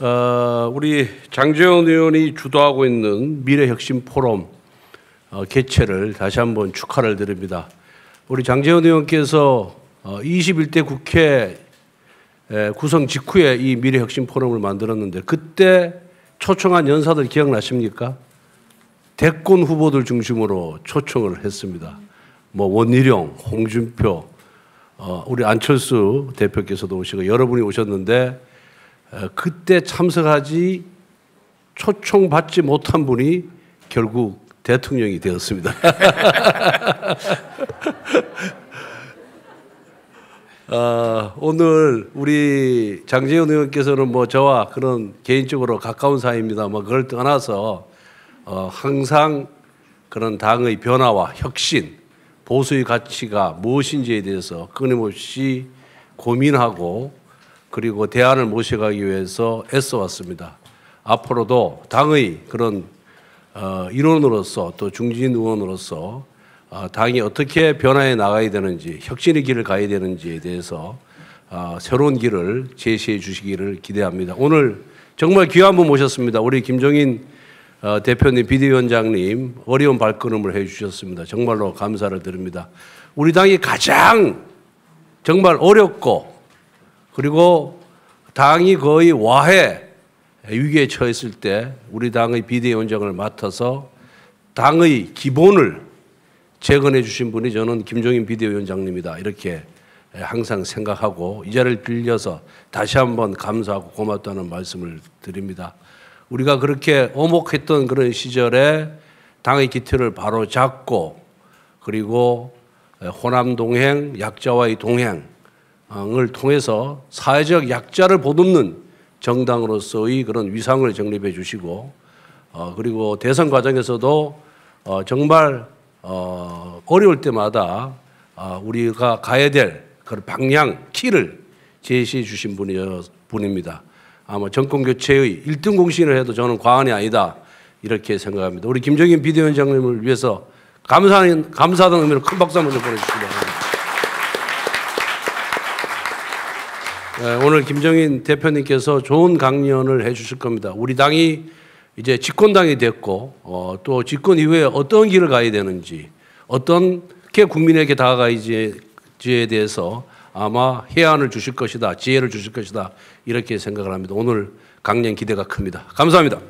어, 우리 장재원 의원이 주도하고 있는 미래혁신 포럼 어, 개최를 다시 한번 축하를 드립니다. 우리 장재원 의원께서 어, 21대 국회 구성 직후에 이 미래혁신 포럼을 만들었는데 그때 초청한 연사들 기억나십니까? 대권 후보들 중심으로 초청을 했습니다. 뭐 원희룡, 홍준표, 어, 우리 안철수 대표께서도 오시고 여러분이 오셨는데 어, 그때 참석하지 초청받지 못한 분이 결국 대통령이 되었습니다. 어, 오늘 우리 장재현 의원께서는 뭐 저와 그런 개인적으로 가까운 사이입니다. 뭐 그걸 떠나서 어, 항상 그런 당의 변화와 혁신, 보수의 가치가 무엇인지에 대해서 끊임없이 고민하고 그리고 대안을 모셔가기 위해서 애써왔습니다. 앞으로도 당의 그런 이론으로서 어, 또 중진 의원으로서 어, 당이 어떻게 변화해 나가야 되는지 혁신의 길을 가야 되는지에 대해서 어, 새로운 길을 제시해 주시기를 기대합니다. 오늘 정말 귀한 분 모셨습니다. 우리 김종인 대표님, 비대위원장님 어려운 발걸음을 해주셨습니다. 정말로 감사를 드립니다. 우리 당이 가장 정말 어렵고 그리고 당이 거의 와해 위기에 처했을 때 우리 당의 비대위원장을 맡아서 당의 기본을 재건해 주신 분이 저는 김종인 비대위원장님이다. 이렇게 항상 생각하고 이 자리를 빌려서 다시 한번 감사하고 고맙다는 말씀을 드립니다. 우리가 그렇게 오목했던 그런 시절에 당의 기틀을 바로 잡고 그리고 호남 동행, 약자와의 동행 을 통해서 사회적 약자를 보듬는 정당으로서의 그런 위상을 정립해 주시고 어, 그리고 대선 과정에서도 어, 정말 어, 어려울 때마다 어, 우리가 가야 될그런 방향 키를 제시해 주신 분이 분입니다. 아마 정권 교체의 1등 공신을 해도 저는 과언이 아니다 이렇게 생각합니다. 우리 김정인 비대위원장님을 위해서 감사하는 감사하다는 의미로 큰 박수 한번 보내주시기 바랍니다. 예, 오늘 김정인 대표님께서 좋은 강연을 해주실 겁니다. 우리 당이 이제 집권당이 됐고 어, 또 집권 이후에 어떤 길을 가야 되는지 어떻게 국민에게 다가가야지에 대해서 아마 해안을 주실 것이다 지혜를 주실 것이다 이렇게 생각을 합니다. 오늘 강연 기대가 큽니다. 감사합니다.